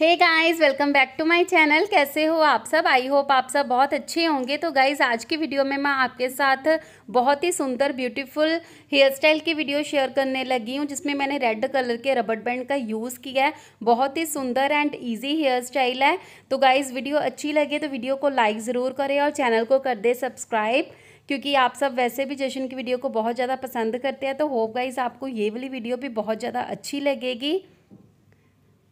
hey guys welcome back to my channel कैसे हो आप सब आई होप आप सब बहुत अच्छे होंगे तो गाइस आज की वीडियो में मैं आपके साथ बहुत ही सुंदर ब्यूटीफुल हेयर स्टाइल की वीडियो शेयर करने लगी हूँ जिसमें मैंने रेड कलर के रबड़ बैंड का यूज़ किया है बहुत ही सुंदर एंड ईजी हेयर स्टाइल है तो गाइज़ वीडियो अच्छी लगे तो वीडियो को लाइक ज़रूर करें और चैनल को कर दे सब्सक्राइब क्योंकि आप सब वैसे भी जशन की वीडियो को बहुत ज़्यादा पसंद करते हैं तो होप गाइज़ आपको ये वाली वीडियो भी बहुत ज़्यादा अच्छी लगेगी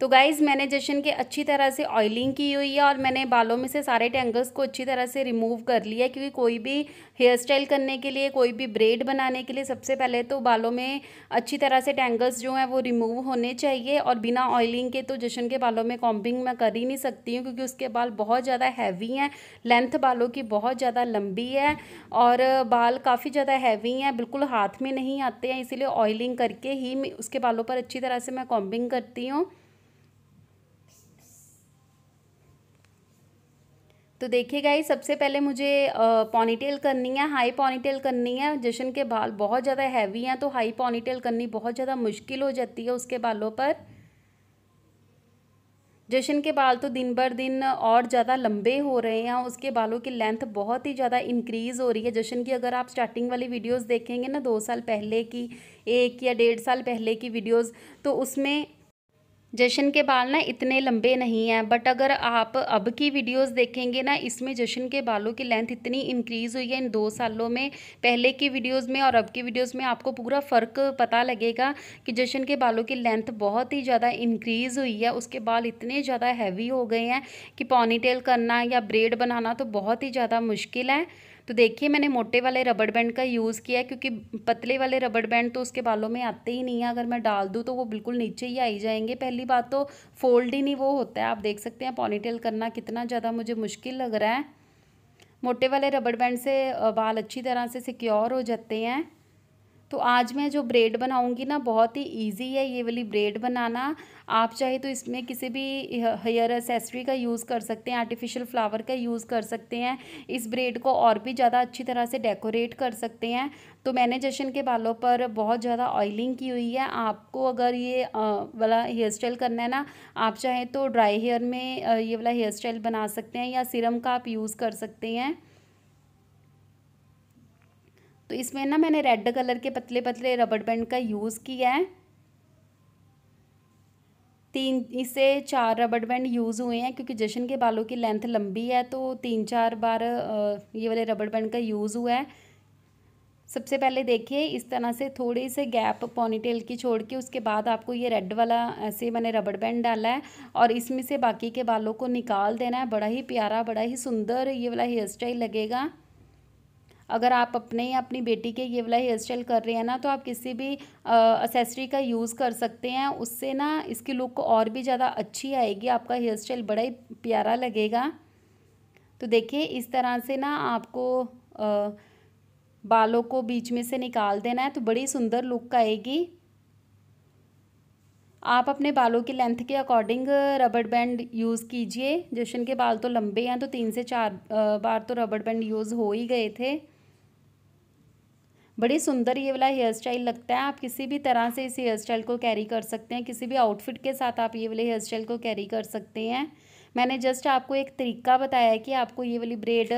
तो गाइज़ मैंने जशन के अच्छी तरह से ऑयलिंग की हुई है और मैंने बालों में से सारे टेंगल्स को अच्छी तरह से रिमूव कर लिया क्योंकि कोई भी हेयर स्टाइल करने के लिए कोई भी ब्रेड बनाने के लिए सबसे पहले तो बालों में अच्छी तरह से टेंगल्स जो हैं वो रिमूव होने चाहिए और बिना ऑयलिंग के तो जशन के बालों में कॉम्बिंग मैं कर ही नहीं सकती हूँ क्योंकि उसके बाल बहुत ज़्यादा हैवी हैं लेंथ बालों की बहुत ज़्यादा लंबी है और बाल काफ़ी ज़्यादा हैवी हैं बिल्कुल हाथ में नहीं आते हैं इसीलिए ऑयलिंग करके ही उसके बालों पर अच्छी तरह से मैं कॉम्बिंग करती हूँ तो देखिए गाइस सबसे पहले मुझे पॉनीटेल करनी है हाई पॉनीटेल करनी है जशन के बाल बहुत ज़्यादा हैवी हैं तो हाई पॉनीटेल करनी बहुत ज़्यादा मुश्किल हो जाती है उसके बालों पर जशन के बाल तो दिन भर दिन और ज़्यादा लंबे हो रहे हैं उसके बालों की लेंथ बहुत ही ज़्यादा इंक्रीज़ हो रही है जशन की अगर आप स्टार्टिंग वाली वीडियोस देखेंगे ना दो साल पहले की एक या डेढ़ साल पहले की वीडियोस तो उसमें जशन के बाल ना इतने लंबे नहीं हैं बट अगर आप अब की वीडियोस देखेंगे ना इसमें जशन के बालों की लेंथ इतनी इंक्रीज़ हुई है इन दो सालों में पहले की वीडियोस में और अब की वीडियोस में आपको पूरा फ़र्क पता लगेगा कि जशन के बालों की लेंथ बहुत ही ज़्यादा इंक्रीज़ हुई है उसके बाल इतने ज़्यादा हैवी हो गए हैं कि पॉनीटेल करना या ब्रेड बनाना तो बहुत ही ज़्यादा मुश्किल है तो देखिए मैंने मोटे वाले रबड़ बैंड का यूज़ किया है क्योंकि पतले वाले रबड़ बैंड तो उसके बालों में आते ही नहीं है अगर मैं डाल दूँ तो वो बिल्कुल नीचे ही आई जाएंगे पहली बात तो फोल्ड ही नहीं वो होता है आप देख सकते हैं पॉनीटेल करना कितना ज़्यादा मुझे मुश्किल लग रहा है मोटे वाले रबड़ बैंड से बाल अच्छी तरह से सिक्योर हो जाते हैं तो आज मैं जो ब्रेड बनाऊंगी ना बहुत ही इजी है ये वाली ब्रेड बनाना आप चाहे तो इसमें किसी भी हेयर एसेसरी का यूज़ कर सकते हैं आर्टिफिशियल फ्लावर का यूज़ कर सकते हैं इस ब्रेड को और भी ज़्यादा अच्छी तरह से डेकोरेट कर सकते हैं तो मैंने जशन के बालों पर बहुत ज़्यादा ऑयलिंग की हुई है आपको अगर ये वाला हेयर स्टाइल करना है ना आप चाहें तो ड्राई हेयर में ये वाला हेयर स्टाइल बना सकते हैं या सिरम का आप यूज़ कर सकते हैं तो इसमें ना मैंने रेड कलर के पतले पतले रबड़ बैंड का यूज़ किया है तीन इससे चार रबड़ बैंड यूज़ हुए हैं क्योंकि जशन के बालों की लेंथ लंबी है तो तीन चार बार ये वाले रबड़ बैंड का यूज़ हुआ है सबसे पहले देखिए इस तरह से थोड़ी से गैप पॉनीटेल की छोड़ के उसके बाद आपको ये रेड वाला ऐसे मैंने रबड़ बैंड डाला है और इसमें से बाकी के बालों को निकाल देना है बड़ा ही प्यारा बड़ा ही सुंदर ये वाला हेयर स्टाइल लगेगा अगर आप अपने या अपनी बेटी के ये वाला हेयर स्टाइल कर रहे हैं ना तो आप किसी भी असेसरी का यूज़ कर सकते हैं उससे ना इसकी लुक और भी ज़्यादा अच्छी आएगी आपका हेयर स्टाइल बड़ा ही प्यारा लगेगा तो देखिए इस तरह से ना आपको आ, बालों को बीच में से निकाल देना है तो बड़ी सुंदर लुक आएगी आप अपने बालों की लेंथ के अकॉर्डिंग रबड़ बैंड यूज़ कीजिए जशन के बाल तो लंबे हैं तो तीन से चार बार तो रबड़ बैंड यूज़ हो ही गए थे बड़ी सुंदर ये वाला हेयर स्टाइल लगता है आप किसी भी तरह से इस हेयर स्टाइल को कैरी कर सकते हैं किसी भी आउटफिट के साथ आप ये वाले हेयर स्टाइल को कैरी कर सकते हैं मैंने जस्ट आपको एक तरीका बताया है कि आपको ये वाली ब्रेड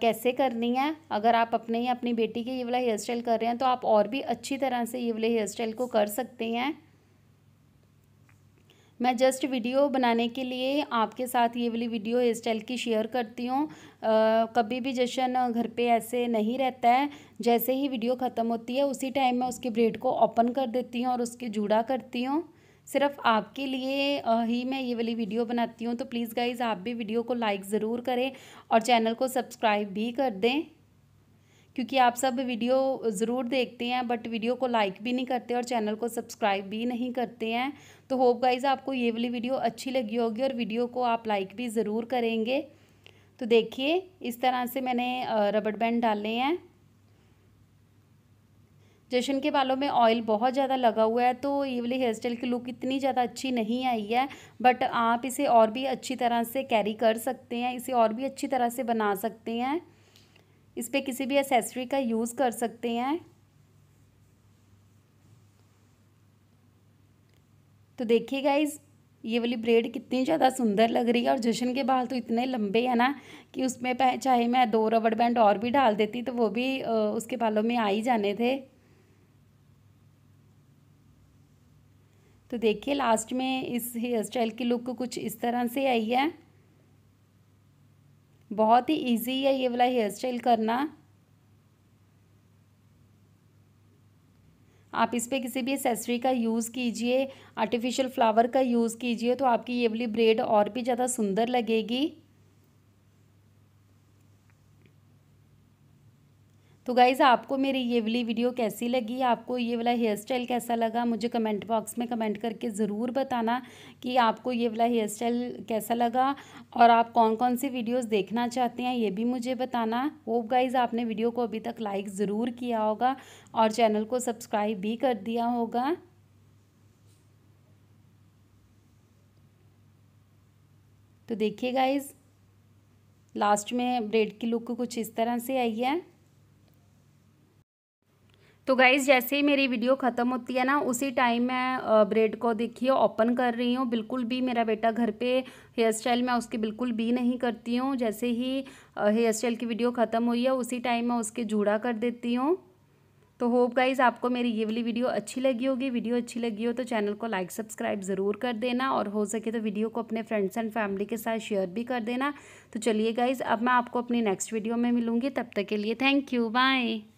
कैसे करनी है अगर आप अपने या अपनी बेटी के ये वाला हेयर स्टाइल कर रहे हैं तो आप और भी अच्छी तरह से ये वाले हेयर स्टाइल को कर सकते हैं मैं जस्ट वीडियो बनाने के लिए आपके साथ ये वाली वीडियो हेयर स्टाइल की शेयर करती हूँ कभी भी जशन घर पे ऐसे नहीं रहता है जैसे ही वीडियो ख़त्म होती है उसी टाइम मैं उसके ब्रेड को ओपन कर देती हूँ और उसके जुड़ा करती हूँ सिर्फ आपके लिए ही मैं ये वाली वीडियो बनाती हूँ तो प्लीज़ गाइज़ आप भी वीडियो को लाइक ज़रूर करें और चैनल को सब्सक्राइब भी कर दें क्योंकि आप सब वीडियो ज़रूर देखते हैं बट वीडियो को लाइक भी नहीं करते और चैनल को सब्सक्राइब भी नहीं करते हैं तो होप गाइज आपको ये वाली वीडियो अच्छी लगी होगी और वीडियो को आप लाइक भी ज़रूर करेंगे तो देखिए इस तरह से मैंने रबड़ बैंड डाले हैं जशन के बालों में ऑयल बहुत ज़्यादा लगा हुआ है तो ये वाली हेयर स्टाइल की लुक इतनी ज़्यादा अच्छी नहीं आई है बट आप इसे और भी अच्छी तरह से कैरी कर सकते हैं इसे और भी अच्छी तरह से बना सकते हैं इस पर किसी भी एसेसरी का यूज़ कर सकते हैं तो देखिए गाइज ये वाली ब्रेड कितनी ज़्यादा सुंदर लग रही है और जश्न के बाल तो इतने लंबे हैं ना कि उसमें चाहे मैं दो रबड़ बैंड और भी डाल देती तो वो भी उसके बालों में आ ही जाने थे तो देखिए लास्ट में इस हेयर स्टाइल की लुक कुछ इस तरह से आई है बहुत ही इजी है ये वाला हेयर स्टाइल करना आप इस पर किसी भी एसेसरी का यूज़ कीजिए आर्टिफिशियल फ्लावर का यूज़ कीजिए तो आपकी ये वाली ब्रेड और भी ज़्यादा सुंदर लगेगी तो गाइज़ आपको मेरी ये वाली वीडियो कैसी लगी आपको ये वाला हेयर स्टाइल कैसा लगा मुझे कमेंट बॉक्स में कमेंट करके ज़रूर बताना कि आपको ये वाला हेयर स्टाइल कैसा लगा और आप कौन कौन सी वीडियोस देखना चाहते हैं ये भी मुझे बताना होप गाइज़ आपने वीडियो को अभी तक लाइक ज़रूर किया होगा और चैनल को सब्सक्राइब भी कर दिया होगा तो देखिए गाइज़ लास्ट में ब्रेड की लुक कुछ इस तरह से आई है तो गाइज़ जैसे ही मेरी वीडियो ख़त्म होती है ना उसी टाइम मैं ब्रेड को देखिए ओपन कर रही हूँ बिल्कुल भी मेरा बेटा घर पे हेयर स्टाइल मैं उसकी बिल्कुल भी नहीं करती हूँ जैसे ही हेयर स्टाइल की वीडियो ख़त्म हुई है उसी टाइम मैं उसके जूड़ा कर देती हूँ तो होप गाइज आपको मेरी ये वाली वीडियो अच्छी लगी होगी वीडियो अच्छी लगी हो तो चैनल को लाइक सब्सक्राइब ज़रूर कर देना और हो सके तो वीडियो को अपने फ्रेंड्स एंड फैमिली के साथ शेयर भी कर देना तो चलिए गाइज़ अब मैं आपको अपनी नेक्स्ट वीडियो में मिलूंगी तब तक के लिए थैंक यू बाय